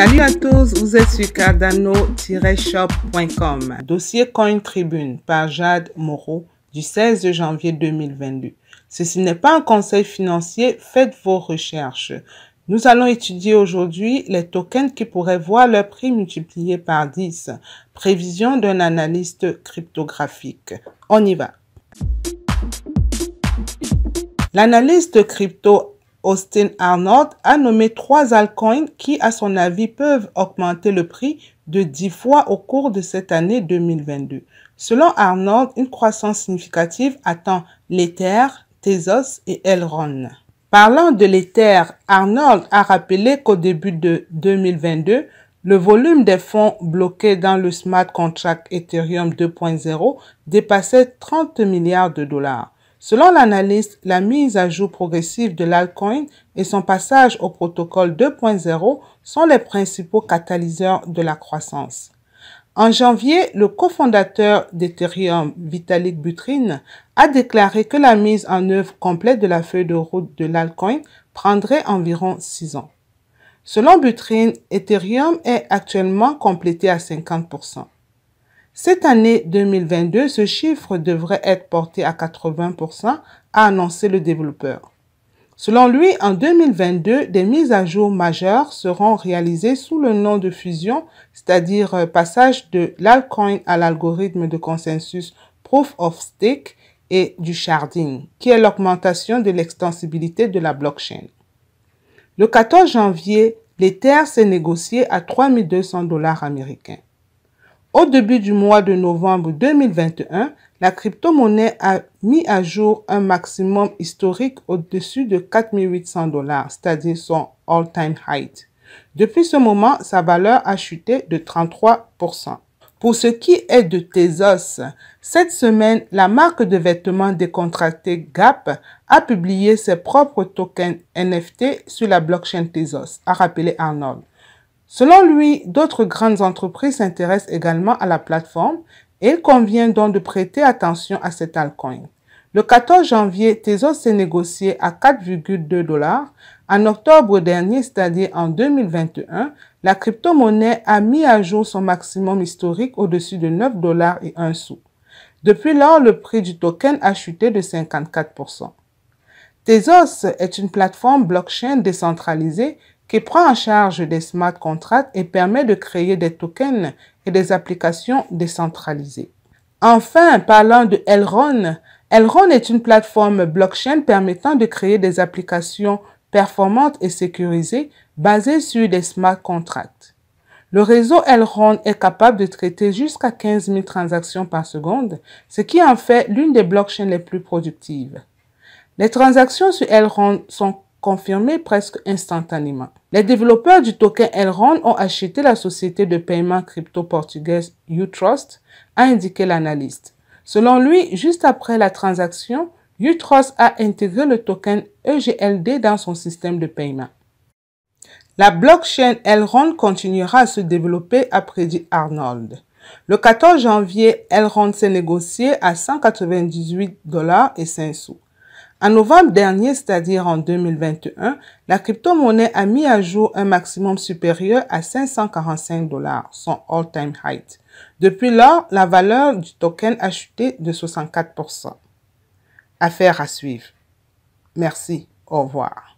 Salut à tous, vous êtes sur cardano-shop.com. Dossier Coin Tribune par Jade Moreau du 16 janvier 2022. Ceci n'est pas un conseil financier, faites vos recherches. Nous allons étudier aujourd'hui les tokens qui pourraient voir leur prix multiplié par 10. Prévision d'un analyste cryptographique. On y va. L'analyste crypto Austin Arnold a nommé trois altcoins qui, à son avis, peuvent augmenter le prix de 10 fois au cours de cette année 2022. Selon Arnold, une croissance significative attend l'Ether, Tezos et Elrond. Parlant de l'Ether, Arnold a rappelé qu'au début de 2022, le volume des fonds bloqués dans le smart contract Ethereum 2.0 dépassait 30 milliards de dollars. Selon l'analyste, la mise à jour progressive de l'Alcoin et son passage au protocole 2.0 sont les principaux catalyseurs de la croissance. En janvier, le cofondateur d'Ethereum, Vitalik Buterin, a déclaré que la mise en œuvre complète de la feuille de route de l'Alcoin prendrait environ 6 ans. Selon Buterin, Ethereum est actuellement complété à 50%. Cette année 2022, ce chiffre devrait être porté à 80%, a annoncé le développeur. Selon lui, en 2022, des mises à jour majeures seront réalisées sous le nom de fusion, c'est-à-dire euh, passage de l'alcoin à l'algorithme de consensus Proof of Stake et du sharding, qui est l'augmentation de l'extensibilité de la blockchain. Le 14 janvier, l'Ether s'est négocié à 3200 dollars américains. Au début du mois de novembre 2021, la crypto-monnaie a mis à jour un maximum historique au-dessus de 4800 dollars, c'est-à-dire son all-time height. Depuis ce moment, sa valeur a chuté de 33%. Pour ce qui est de Tezos, cette semaine, la marque de vêtements décontractée Gap a publié ses propres tokens NFT sur la blockchain Tezos, a rappelé Arnold. Selon lui, d'autres grandes entreprises s'intéressent également à la plateforme et il convient donc de prêter attention à cet altcoin. Le 14 janvier, Tezos s'est négocié à 4,2 dollars. En octobre dernier, c'est-à-dire en 2021, la crypto-monnaie a mis à jour son maximum historique au-dessus de 9 dollars et 1 sou. Depuis lors, le prix du token a chuté de 54%. Tezos est une plateforme blockchain décentralisée qui prend en charge des smart contracts et permet de créer des tokens et des applications décentralisées. Enfin, parlant de Elrond, Elrond est une plateforme blockchain permettant de créer des applications performantes et sécurisées basées sur des smart contracts. Le réseau Elrond est capable de traiter jusqu'à 15 000 transactions par seconde, ce qui en fait l'une des blockchains les plus productives. Les transactions sur Elrond sont confirmé presque instantanément. Les développeurs du token Elrond ont acheté la société de paiement crypto portugaise Utrust, a indiqué l'analyste. Selon lui, juste après la transaction, Utrust a intégré le token EGLD dans son système de paiement. La blockchain Elrond continuera à se développer, a prédit Arnold. Le 14 janvier, Elrond s'est négocié à 198 dollars et 5 sous. En novembre dernier, c'est-à-dire en 2021, la crypto-monnaie a mis à jour un maximum supérieur à 545 dollars, son all-time height. Depuis lors, la valeur du token a chuté de 64%. Affaire à suivre. Merci. Au revoir.